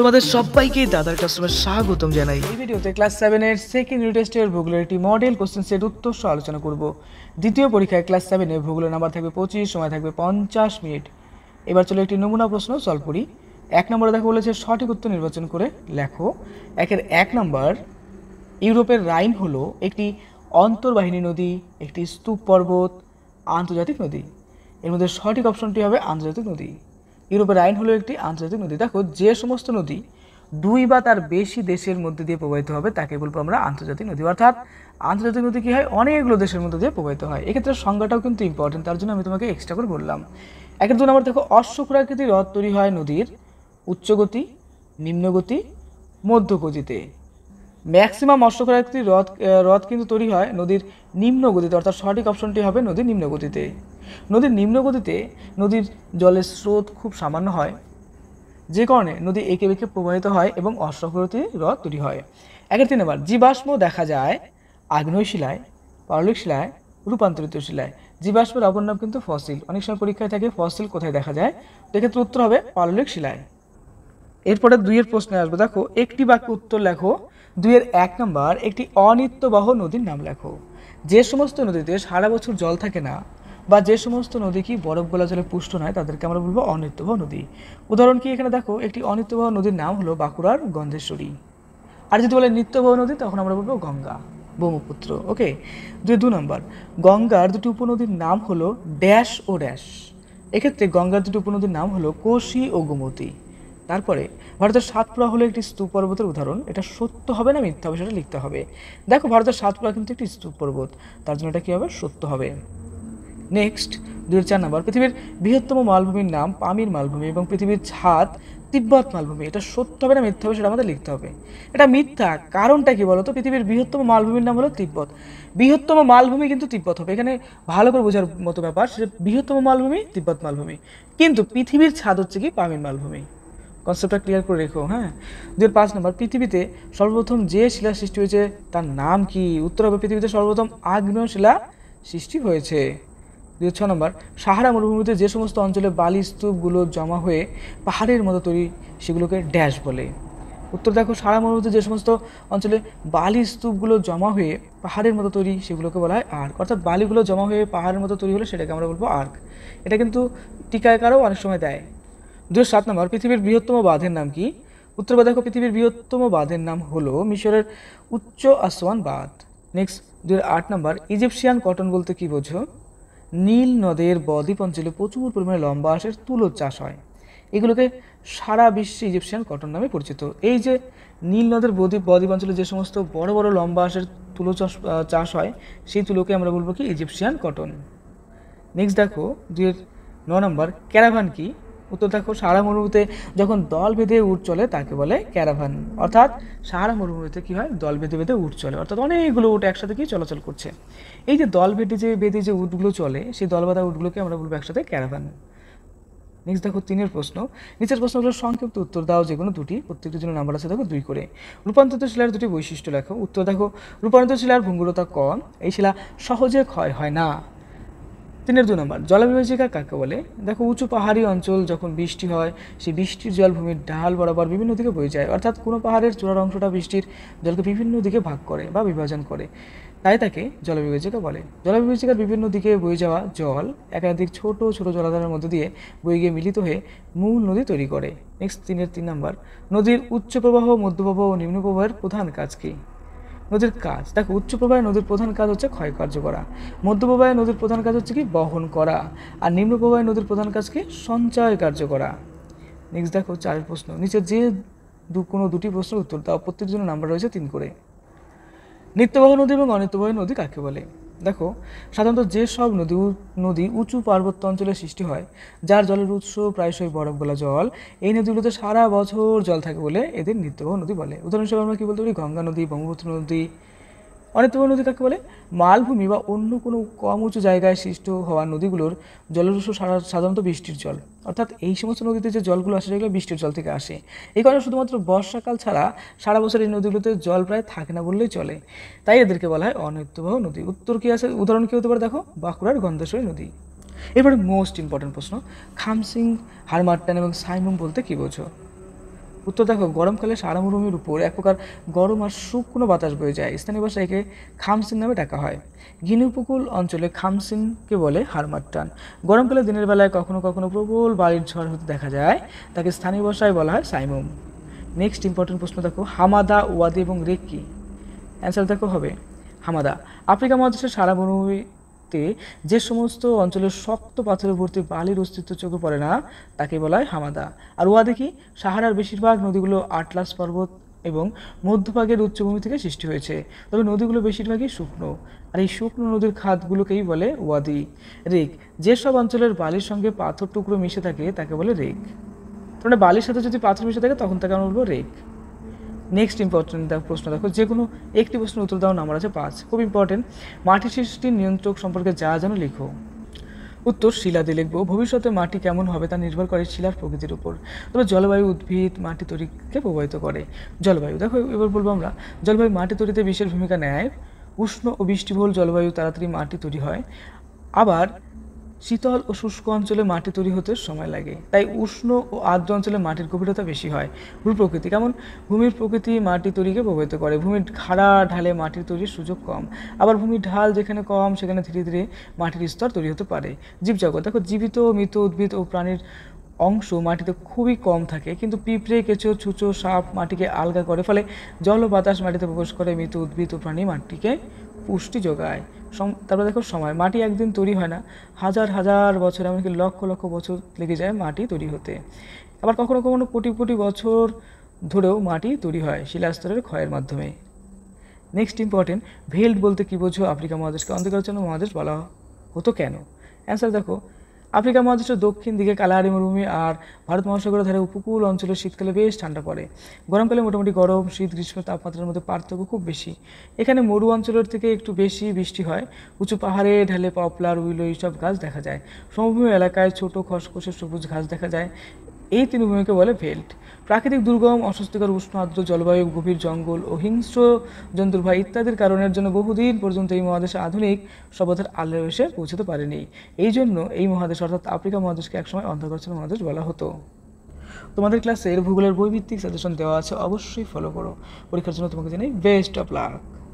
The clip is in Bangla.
তোমাদের সবাইকে দাদার কাস্টমার স্বাগতম জানাই এই ভিডিওতে ক্লাস সেভেনের সেকেন্ড ইউনিট এর ভূগোলের একটি মডেল কোশ্চেন সেট উত্তর সহ আলোচনা করব দ্বিতীয় পরীক্ষায় ক্লাস এর ভূগোলের নাম্বার থাকবে পঁচিশ সময় থাকবে পঞ্চাশ মিনিট এবার চলে একটি নমুনা প্রশ্ন সলভ করি এক নম্বরে দেখা বলেছে সঠিক উত্তর নির্বাচন করে লেখো একের এক নম্বর ইউরোপের রাইন হলো একটি অন্তর্বাহিনী নদী একটি স্তূপ পর্বত আন্তর্জাতিক নদী এর মধ্যে সঠিক অপশনটি হবে আন্তর্জাতিক নদী ইউরোপের আইন হলো একটি আন্তর্জাতিক নদী দেখো যে সমস্ত নদী দুই বা তার বেশি দেশের মধ্যে দিয়ে প্রবাহিত হবে তাকে বলবো আমরা আন্তর্জাতিক নদী অর্থাৎ আন্তর্জাতিক নদী কী হয় অনেকগুলো দেশের মধ্যে দিয়ে প্রবাহিত হয় এক্ষেত্রে সংজ্ঞাটাও কিন্তু ইম্পর্টেন্ট তার জন্য আমি তোমাকে এক্সট্রা করে বললাম একের জন্য আমার দেখো অশ্বক্রাকৃতি হ্রদ তৈরি হয় নদীর উচ্চগতি নিম্নগতি মধ্যগতিতে ম্যাক্সিমাম অশ্বক্রাকৃতি হ্রদ হ্রদ কিন্তু তৈরি হয় নদীর নিম্নগতিতে অর্থাৎ সঠিক অপশনটি হবে নদীর নিম্নগতিতে নদীর নিম্নগতিতে নদীর জলের স্রোত খুব সামান্য হয় যে কারণে নদী একে বেঁকে প্রবাহিত হয় এবং অশ্বগতি হ্রদ তৈরি হয় একের তিন আবার জীবাশ্ম দেখা যায় আগ্নেয় শিলায় পারলিক শিলায় রূপান্তরিত শিলায় জীবাশ্মের অপর নাম কিন্তু ফসিল অনেক সময় পরীক্ষায় থাকে ফসিল কোথায় দেখা যায় এক্ষেত্রে উত্তর হবে পাললিক শিলায় এরপরে দুইয়ের প্রশ্নে আসবে দেখো একটি বাক্য উত্তর লেখো দুইয়ের এক নম্বর একটি অনিত্যবাহ নদীর নাম লেখো যে সমস্ত নদীতে সারা বছর জল থাকে না বা যে সমস্ত নদী কি বরফ গলা জলে পুষ্ট নয় তাদেরকে আমরা বলবো অনিত্যবাহ নদী উদাহরণ কি এখানে দেখো একটি অনিত্যবাহ নদীর নাম হলো বাঁকুড়ার গন্ধেশ্বরী আর যদি বলে নিত্যবাহ নদী তখন আমরা বলবো গঙ্গা ব্রহ্মপুত্র ওকে দুই দু নম্বর গঙ্গার দুটি উপনদীর নাম হলো ড্যাশ ও ড্যাশ এক্ষেত্রে গঙ্গার দুটি উপনদীর নাম হলো কোশি ও গোমতী তারপরে ভারতের সাতপুরা হলো একটি স্তূপ পর্বতের উদাহরণ এটা সত্য হবে না মিথ্যা হবে সেটা লিখতে হবে দেখো ভারতের সাতপুরা কিন্তু একটি স্তূপ পর্বত তার জন্য এটা কী হবে সত্য হবে নেক্সট দুই চার নম্বর পৃথিবীর বৃহত্তম মালভূমির নাম পামির মালভূমি এবং পৃথিবীর ছাদ তিব্বত মালভূমি এটা সত্য হবে না মিথ্যা হবে সেটা আমাদের লিখতে হবে এটা মিথ্যা কারণটা কি বলতো পৃথিবীর বৃহত্তম মালভূমির নাম হলো তিব্বত বৃহত্তম মালভূমি কিন্তু তিব্বত হবে এখানে ভালো করে বোঝার মতো ব্যাপার সেটা বৃহত্তম মালভূমি তিব্বত মালভূমি কিন্তু পৃথিবীর ছাদ হচ্ছে কি পামির মালভূমি কনসেপ্টটা ক্লিয়ার করে রেখো হ্যাঁ দুই পাঁচ নম্বর পৃথিবীতে সর্বপ্রথম যে শিলা সৃষ্টি হয়েছে তার নাম কি উত্তর হবে পৃথিবীতে সর্বপ্রথম আগ্নেয় শিলা সৃষ্টি হয়েছে দুই ছ নম্বর সাহারা মরুভূমিতে যে সমস্ত অঞ্চলে বালি স্তূপগুলো জমা হয়ে পাহাড়ের মতো তৈরি সেগুলোকে ড্যাশ বলে উত্তর দেখো সাহারা মরুভূমিতে যে সমস্ত অঞ্চলে বালি স্তূপগুলো জমা হয়ে পাহাড়ের মতো তৈরি সেগুলোকে বলা হয় আর্ক অর্থাৎ বালিগুলো জমা হয়ে পাহাড়ের মতো তৈরি হলে সেটাকে আমরা বলবো আর্ক এটা কিন্তু টিকায়কারও অনেক সময় দেয় দুই সাত নম্বর পৃথিবীর বৃহত্তম বাঁধের নাম কি উত্তর দেখো পৃথিবীর বৃহত্তম বাঁধের নাম হলো মিশরের উচ্চ আসওয়ান বাঁধ নেক্সট দুই আট নম্বর ইজিপশিয়ান কটন বলতে কি বোঝো নীল নদের বদ্বীপ অঞ্চলে প্রচুর পরিমাণে লম্বা আঁশের তুলো চাষ হয় এগুলোকে সারা বিশ্বে ইজিপশিয়ান কটন নামে পরিচিত এই যে নীল নদের বদ্বীপ বদ্বীপ অঞ্চলে যে সমস্ত বড় বড় লম্বা আঁশের তুলো চাষ চাষ হয় সেই তুলোকে আমরা বলবো কি ইজিপশিয়ান কটন নেক্সট দেখো দুয়ের ন নম্বর ক্যারাভান কি উত্তর দেখো সারা মরুভূমিতে যখন দল বেঁধে উঠ চলে তাকে বলে ক্যারাভান অর্থাৎ সারা মরুভূমিতে কী হয় দল বেঁধে বেঁধে উঠ চলে অর্থাৎ অনেকগুলো উঠ একসাথে কি চলাচল করছে এই যে দল বেঁধে যে বেঁধে যে উটগুলো চলে সেই দল বাঁধা উটগুলোকে আমরা বলবো একসাথে ক্যারাভান নেক্সট দেখো তিনের প্রশ্ন নিচের প্রশ্নগুলো সংক্ষিপ্ত উত্তর দাও যে কোনো দুটি প্রত্যেকটির জন্য নাম্বার আছে দেখো দুই করে রূপান্তরিত শিলার দুটি বৈশিষ্ট্য লেখো উত্তর দেখো রূপান্তরিত শিলার ভঙ্গুরতা কম এই শিলা সহজে ক্ষয় হয় না তিনের দু নম্বর জলবিভাজিকা কাকে বলে দেখো উঁচু পাহাড়ি অঞ্চল যখন বৃষ্টি হয় সেই বৃষ্টির জল ভূমির ঢাল বরাবর বিভিন্ন দিকে বয়ে যায় অর্থাৎ কোনো পাহাড়ের চূড়ার অংশটা বৃষ্টির জলকে বিভিন্ন দিকে ভাগ করে বা বিভাজন করে তাই তাকে জলবিভাজিকা বলে জলবিভাজিকার বিভিন্ন দিকে বয়ে যাওয়া জল একাধিক ছোট ছোট জলাধারের মধ্য দিয়ে বয়ে গিয়ে মিলিত হয়ে মূল নদী তৈরি করে নেক্সট তিনের তিন নম্বর নদীর উচ্চ প্রবাহ মধ্য প্রবাহ ও নিম্ন প্রবাহের প্রধান কাজ কী নদীর কাজ দেখো উচ্চ প্রবাহে নদীর প্রধান কাজ হচ্ছে ক্ষয়কার্য করা মধ্য প্রবাহে নদীর প্রধান কাজ হচ্ছে কি বহন করা আর নিম্ন প্রবাহে নদীর প্রধান কাজ কি সঞ্চয় কার্য করা নেক্সট দেখো চারের প্রশ্ন নিচে যে দু কোনো দুটি প্রশ্নের উত্তর দাও প্রত্যেকের জন্য নাম্বার রয়েছে তিন করে নিত্যবাহ নদী এবং অনিত্যবাহ নদী কাকে বলে দেখো সাধারণত যেসব নদী নদী উঁচু পার্বত্য অঞ্চলে সৃষ্টি হয় যার জলের উৎস প্রায়শই বরফ গলা জল এই নদীগুলোতে সারা বছর জল থাকে বলে এদের নিত্যবহ নদী বলে উদাহরণ হিসেবে আমরা কী বলতে পারি গঙ্গা নদী ব্রহ্মপুত্র নদী অনেতবা নদী কাকে বলে মালভূমি বা অন্য কোনো কম উঁচু জায়গায় সৃষ্ট হওয়া নদীগুলোর জলরস সাধারণত বৃষ্টির জল অর্থাৎ এই সমস্ত নদীতে যে জলগুলো আসে সেগুলো বৃষ্টির জল থেকে আসে এই কারণে শুধুমাত্র বর্ষাকাল ছাড়া সারা বছর এই নদীগুলোতে জল প্রায় থাকে না বললেই চলে তাই এদেরকে বলা হয় অনৈত্যবাহ নদী উত্তর কী আছে উদাহরণ কী হতে পারে দেখো বাঁকুড়ার গন্ধেশ্বরী নদী এরপরে মোস্ট ইম্পর্ট্যান্ট প্রশ্ন খামসিং হারমার্টান এবং সাইমুম বলতে কী বোঝো উত্তর দেখো গরমকালে সারা মরুভূমির উপর এক প্রকার গরম আর শুকনো বাতাস বয়ে যায় স্থানীয় ভাষায় একে খামসিন নামে ডাকা হয় গিনি উপকূল অঞ্চলে খামসিনকে বলে হারমাট্টান গরমকালে দিনের বেলায় কখনো কখনো প্রবল বাড়ির ঝড় হতে দেখা যায় তাকে স্থানীয় ভাষায় বলা হয় সাইমুম নেক্সট ইম্পর্টেন্ট প্রশ্ন দেখো হামাদা ওয়াদি এবং রেক কি অ্যান্সার দেখো হবে হামাদা আফ্রিকা মহাদেশের সারা মরুভূমি থাকতে যে সমস্ত অঞ্চলের শক্ত পাথরে ভর্তি বালির অস্তিত্ব চোখে পড়ে না তাকে বলা হয় হামাদা আর ওয়া দেখি সাহারার বেশিরভাগ নদীগুলো আটলাস পর্বত এবং মধ্যভাগের উচ্চভূমি থেকে সৃষ্টি হয়েছে তবে নদীগুলো বেশিরভাগই শুকনো আর এই শুকনো নদীর খাতগুলোকেই বলে ওয়াদি রেক যেসব অঞ্চলের বালির সঙ্গে পাথর টুকরো মিশে থাকে তাকে বলে রেক তোমরা মানে বালির সাথে যদি পাথর মিশে থাকে তখন তাকে আমরা বলবো রেক নেক্সট ইম্পর্টেন্ট প্রশ্ন দেখো যে কোনো একটি প্রশ্নের উত্তর দাও নাম্বার আছে পাঁচ খুব ইম্পর্টেন্ট মাটি সৃষ্টির নিয়ন্ত্রক সম্পর্কে যা যেন লিখো উত্তর শিলা দিয়ে লিখবো ভবিষ্যতে মাটি কেমন হবে তা নির্ভর করে শিলার প্রকৃতির উপর তবে জলবায়ু উদ্ভিদ মাটি তৈরিকে প্রভাবিত করে জলবায়ু দেখো এবার বলবো আমরা জলবায়ু মাটি তৈরিতে বিশেষ ভূমিকা নেয় উষ্ণ ও বৃষ্টিবহুল জলবায়ু তাড়াতাড়ি মাটি তৈরি হয় আবার শীতল ও শুষ্ক অঞ্চলে মাটি তৈরি হতে সময় লাগে তাই উষ্ণ ও আর্দ্র অঞ্চলে মাটির গভীরতা বেশি হয় ভূপ্রকৃতি কেমন ভূমির প্রকৃতি মাটি তৈরিকে প্রভাবিত করে ভূমির খাড়া ঢালে মাটির তৈরির সুযোগ কম আবার ভূমির ঢাল যেখানে কম সেখানে ধীরে ধীরে মাটির স্তর তৈরি হতে পারে জীবজগৎ দেখো জীবিত মৃত উদ্ভিদ ও প্রাণীর অংশ মাটিতে খুবই কম থাকে কিন্তু পিঁপড়ে কেঁচো ছুঁচো সাপ মাটিকে আলগা করে ফলে জল ও বাতাস মাটিতে প্রবেশ করে মৃত উদ্ভিদ ও প্রাণী মাটিকে পুষ্টি যোগায় তারপরে দেখো সময় মাটি একদিন তৈরি হয় না হাজার হাজার বছর এমনকি লক্ষ লক্ষ বছর লেগে যায় মাটি তৈরি হতে আবার কখনো কখনো কোটি কোটি বছর ধরেও মাটি তৈরি হয় শিলাস্তরের ক্ষয়ের মাধ্যমে নেক্সট ইম্পর্টেন্ট ভেল্ট বলতে কী বোঝো আফ্রিকা মহাদেশকে জন্য মহাদেশ বলা হতো কেন অ্যান্সার দেখো আফ্রিকা মহাদেশের দক্ষিণ দিকে কালাহারি মরুভূমি আর ভারত মহাসাগরের ধারে উপকূল অঞ্চলে শীতকালে বেশ ঠান্ডা পড়ে গরমকালে মোটামুটি গরম শীত গ্রীষ্ম তাপমাত্রার মধ্যে পার্থক্য খুব বেশি এখানে মরু অঞ্চলের থেকে একটু বেশি বৃষ্টি হয় উঁচু পাহাড়ে ঢালে পপলার উইলো এইসব গাছ দেখা যায় সমভূমি এলাকায় ছোট খসখসে সবুজ ঘাস দেখা যায় এই তৃণভূমিকে বলে ভেল্ট প্রাকৃতিক দুর্গম অস্বস্তিকর উষ্ণ আর্দ্র জলবায়ু গভীর জঙ্গল ও হিংস্র জন্তুর ভয় ইত্যাদির কারণের জন্য বহুদিন পর্যন্ত এই মহাদেশে আধুনিক সভ্যতার আলো এসে পৌঁছতে পারেনি এই জন্য এই মহাদেশ অর্থাৎ আফ্রিকা মহাদেশকে একসময় অন্ধকর্ষণ মহাদেশ বলা হতো তোমাদের ক্লাসের ভূগোলের বৈভিত্তিক সাজেশন দেওয়া আছে অবশ্যই ফলো করো পরীক্ষার জন্য তোমাকে জানাই বেস্ট অফ লাক